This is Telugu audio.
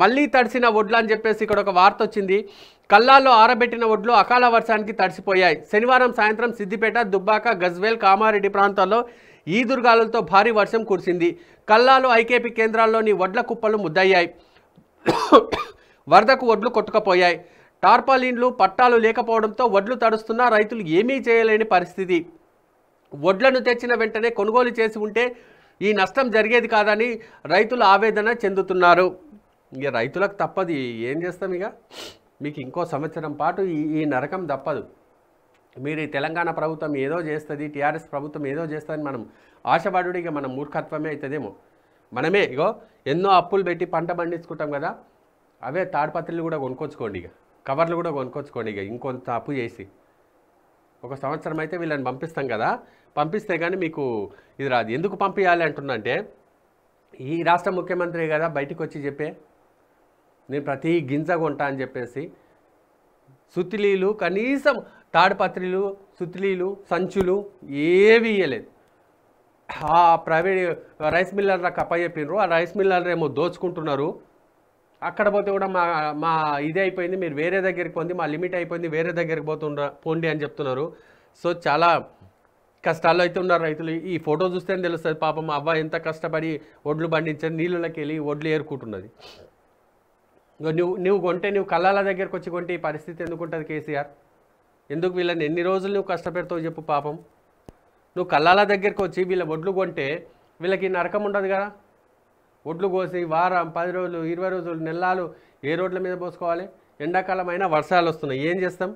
మళ్ళీ తడిసిన వడ్లు అని చెప్పేసి ఇక్కడ ఒక వార్త వచ్చింది కల్లాల్లో ఆరబెట్టిన ఒడ్లు అకాల వర్షానికి తడిసిపోయాయి శనివారం సాయంత్రం సిద్దిపేట దుబ్బాక గజ్వేల్ కామారెడ్డి ప్రాంతాల్లో దుర్గాలతో భారీ వర్షం కురిసింది కల్లాలు ఐకేపీ కేంద్రాల్లోని వడ్ల కుప్పలు ముద్దయ్యాయి వరదకు ఒడ్లు కొట్టుకపోయాయి టార్పాలిన్లు పట్టాలు లేకపోవడంతో వడ్లు తడుస్తున్నా రైతులు ఏమీ చేయలేని పరిస్థితి వడ్లను తెచ్చిన వెంటనే కొనుగోలు చేసి ఉంటే ఈ నష్టం జరిగేది కాదని రైతులు ఆవేదన చెందుతున్నారు ఇక రైతులకు తప్పది ఏం చేస్తాం ఇక మీకు ఇంకో సంవత్సరం పాటు ఈ ఈ నరకం తప్పదు మీరు ఈ తెలంగాణ ప్రభుత్వం ఏదో చేస్తుంది టీఆర్ఎస్ ప్రభుత్వం ఏదో చేస్తుంది మనం ఇక మనం మూర్ఖత్వమే అవుతుందేమో మనమే ఇగో ఎన్నో అప్పులు పెట్టి పంట పండించుకుంటాం కదా అవే తాడిపత్రులు కూడా కొనుక్కొచ్చుకోండి ఇక కవర్లు కూడా కొనుక్కొచ్చుకోండి ఇక ఇంకొంత అప్పు చేసి ఒక సంవత్సరం అయితే వీళ్ళని పంపిస్తాం కదా పంపిస్తే కానీ మీకు ఇది రాదు ఎందుకు పంపించాలి అంటున్నంటే ఈ రాష్ట్ర ముఖ్యమంత్రి కదా బయటకు వచ్చి చెప్పే నేను ప్రతి గింజ కొంటా అని చెప్పేసి సుత్లీలు కనీసం తాడిపత్రిలు సుత్లీలు సంచులు ఏవి ఇవ్వలేదు ఆ ప్రైవేట్ రైస్ కప్ప చెప్పినారు ఆ రైస్ మిల్లర్ ఏమో దోచుకుంటున్నారు అక్కడ పోతే కూడా మా మా ఇది అయిపోయింది మీరు వేరే దగ్గరికి పోంది మా లిమిట్ అయిపోయింది వేరే దగ్గరికి పోతుండ పోండి అని చెప్తున్నారు సో చాలా కష్టాల్లో అయితే ఉన్నారు రైతులు ఈ ఫోటో చూస్తేనే తెలుస్తుంది పాపం అవ్వ ఎంత కష్టపడి ఒడ్లు పండించారు నీళ్ళలోకి వెళ్ళి ఒడ్లు ఏరుకుంటున్నది నువ్వు నువ్వు కొంటే నువ్వు కళ్ళాల దగ్గరకు వచ్చి కొంటే ఈ పరిస్థితి ఎందుకు ఉంటుంది కేసీఆర్ ఎందుకు వీళ్ళని ఎన్ని రోజులు నువ్వు కష్టపెడతావు చెప్పు పాపం నువ్వు కళ్ళాల దగ్గరకు వచ్చి వీళ్ళ ఒడ్లు కొంటే వీళ్ళకి నరకం ఉండదు కదా ఒడ్లు కోసి వారం పది రోజులు ఇరవై రోజులు నెలలు ఏ రోడ్ల మీద పోసుకోవాలి ఎండాకాలం అయినా వర్షాలు వస్తున్నాయి ఏం చేస్తాం